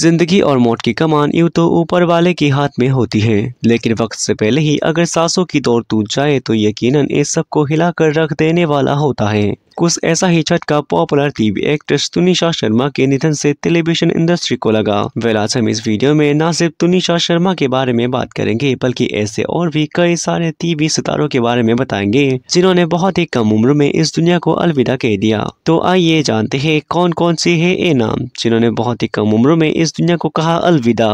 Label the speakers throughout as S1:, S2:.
S1: जिंदगी और मौत की कमान यूँ तो ऊपर वाले के हाथ में होती है लेकिन वक्त से पहले ही अगर सांसों की दौड़ टूट जाए तो यकीनन इस सब को हिलाकर रख देने वाला होता है कुछ ऐसा ही का popular TV actress Tunisha Sharma के निधन से टेलीविजन इंडस्ट्री को लगा वेलाज हम इस वीडियो में न सिर्फ तुनिशा शर्मा के बारे में बात करेंगे बल्कि ऐसे और भी कई सारे टीवी सितारों के बारे में बताएंगे जिन्होंने बहुत ही कम उम्र में इस दुनिया को अलविदा कह दिया तो आइए जानते हैं कौन कौन सी है ये नाम जिन्होंने बहुत ही कम उम्र में इस दुनिया को कहा अलविदा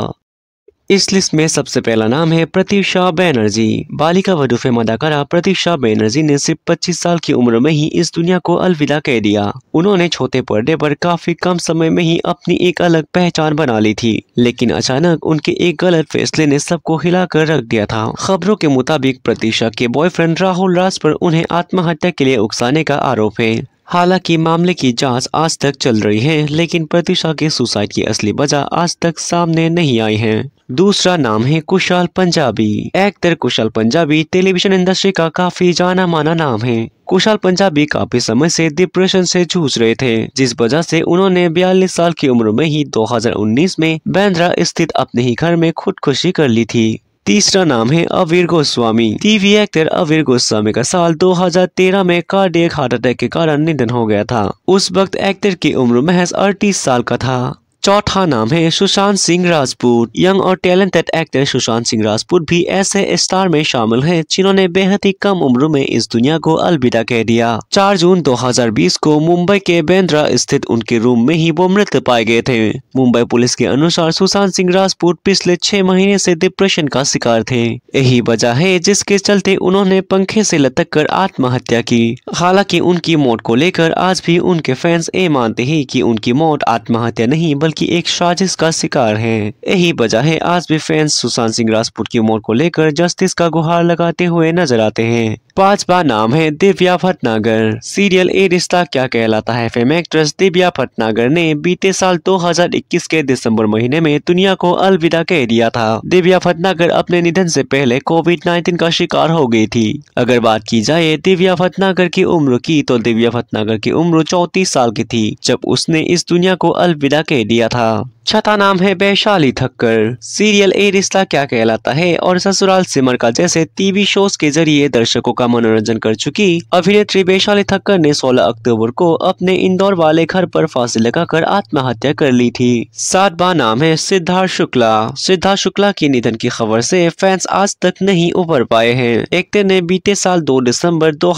S1: इस लिस्ट में सबसे पहला नाम है प्रतीक्षा बैनर्जी बालिका वधु फेम अदाकारा प्रतीक्षा बैनर्जी ने सिर्फ पच्चीस साल की उम्र में ही इस दुनिया को अलविदा कह दिया उन्होंने छोटे पर्दे पर काफी कम समय में ही अपनी एक अलग पहचान बना ली थी लेकिन अचानक उनके एक गलत फैसले ने सबको हिलाकर रख दिया था खबरों के मुताबिक प्रतीक्षा के बॉयफ्रेंड राहुल राज पर उन्हें आत्महत्या के लिए उकसाने का आरोप है हालांकि मामले की जांच आज तक चल रही है लेकिन प्रतिशा के सुसाइड की असली वजह आज तक सामने नहीं आई है दूसरा नाम है Kushal Punjabi actor Kushal Punjabi television industry का काफी जाना माना नाम है कुशाल पंजाबी काफी समय से डिप्रेशन से जूझ रहे थे जिस वजह से उन्होंने 42 साल की उम्र में ही 2019 में बैंद्रा स्थित अपने ही घर में खुदकुशी कर ली थी तीसरा नाम है अवीर गोस्वामी टीवी एक्टर अवीर गोस्वामी का साल 2013 में कार्डियक हार्ट अटैक के कारण निधन हो गया था उस वक्त एक्टर की उम्र महज अड़तीस साल का था चौथा नाम है सुशांत सिंह राजपूत यंग और टैलेंटेड एक्टर सुशांत सिंह राजपूत भी ऐसे स्टार में शामिल हैं जिन्होंने बेहद ही कम उम्र में इस दुनिया को अलविदा कह दिया 4 जून 2020 को मुंबई के बेंद्रा स्थित उनके रूम में ही वो मृत पाए गए थे मुंबई पुलिस के अनुसार सुशांत सिंह राजपूत पिछले छह महीने ऐसी डिप्रेशन का शिकार थे यही वजह है जिसके चलते उन्होंने पंखे ऐसी लटक कर आत्महत्या की हालाकि उनकी मौत को लेकर आज भी उनके फैंस ये मानते है की उनकी मौत आत्महत्या नहीं की एक साजिश का शिकार है यही वजह है आज भी फैंस सुशांत सिंह राजपूत की उम्र को लेकर जस्टिस का गुहार लगाते हुए नजर आते हैं पांचवा नाम है दिव्या भटनागर सीरियल ए रिश्ता क्या कहलाता है फेम एक्ट्रेस दिव्या भटनागर ने बीते साल 2021 के दिसंबर महीने में दुनिया को अलविदा कह दिया था दिव्या भटनागर अपने निधन से पहले कोविड 19 का शिकार हो गई थी अगर बात की जाए दिव्या भटनागर की उम्र की तो दिव्या भटनागर की उम्र चौतीस साल की थी जब उसने इस दुनिया को अलविदा कह दिया 他。छठा नाम है वैशाली थक्कर सीरियल ए रिश्ता क्या कहलाता है और ससुराल सिमर का जैसे टीवी शोज के जरिए दर्शकों का मनोरंजन कर चुकी अभिनेत्री वैशाली थक्कर ने 16 अक्टूबर को अपने इंदौर वाले घर पर फांसी लगाकर आत्महत्या कर ली थी सातवा नाम है सिद्धार्थ शुक्ला सिद्धार्थ शुक्ला के निधन की खबर ऐसी फैंस आज तक नहीं उभर पाए है एक्टर ने बीते साल दो दिसम्बर दो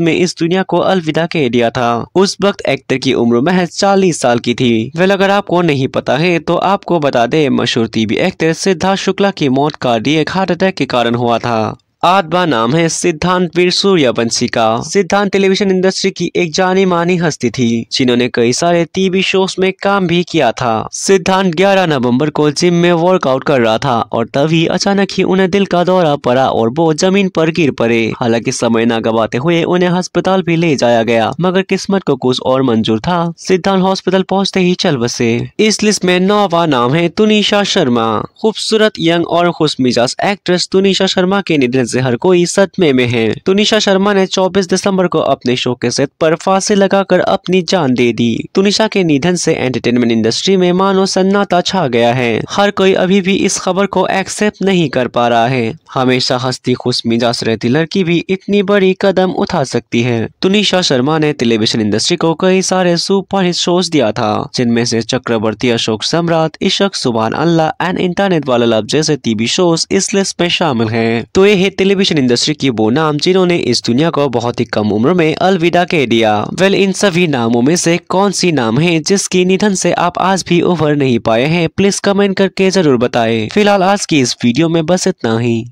S1: में इस दुनिया को अलविदा कह दिया था उस वक्त एक्टर की उम्र महज चालीस साल की थी वे अगर आपको नहीं पता जाता है तो आपको बता दें मशहूर टीवी एक्ट्रेस सिद्धार्थ शुक्ला की मौत का डी एक हार्ट अटैक के कारण हुआ था आदबा नाम है सिद्धांत वीर सूर्यवंशी का सिद्धांत टेलीविजन इंडस्ट्री की एक जानी मानी हस्ती थी जिन्होंने कई सारे टीवी शोज में काम भी किया था सिद्धांत 11 नवंबर को जिम में वर्कआउट कर रहा था और तभी अचानक ही उन्हें दिल का दौरा पड़ा और वो जमीन पर गिर पड़े हालांकि समय न गवाते हुए उन्हें अस्पताल भी ले जाया गया मगर किस्मत को कुछ और मंजूर था सिद्धांत हॉस्पिटल पहुँचते ही चल बसे इस लिस्ट में नौवा नाम है तुनिशा शर्मा खूबसूरत यंग और खुश मिजाज एक्ट्रेस तुनिशा शर्मा के निधन से हर कोई सदमे में है तो निशा शर्मा ने 24 दिसंबर को अपने शो के सेट पर फांसी लगाकर अपनी जान दे दी तो निशा के निधन से एंटरटेनमेंट इंडस्ट्री में मानो सन्नाटा छा गया है हर कोई अभी भी इस खबर को एक्सेप्ट नहीं कर पा रहा है हमेशा हस्ती खुश मिजाज रहती लड़की भी इतनी बड़ी कदम उठा सकती है तो निशा शर्मा ने टेलीविजन इंडस्ट्री को कई सारे सुपरहिट शोज दिया था जिनमें से चक्रवर्ती Ashok Samrat Ishq Subah Allah and internet wala love जैसे टीवी शोज इस लिस्ट में शामिल है तो ये है टेलीविजन इंडस्ट्री की वो नाम जिन्होंने इस दुनिया को बहुत ही कम उम्र में अलविदा कह दिया वेल इन सभी नामों में से कौन सी नाम है जिसकी निधन से आप आज भी उभर नहीं पाए हैं प्लीज कमेंट करके जरूर बताएं फिलहाल आज की इस वीडियो में बस इतना ही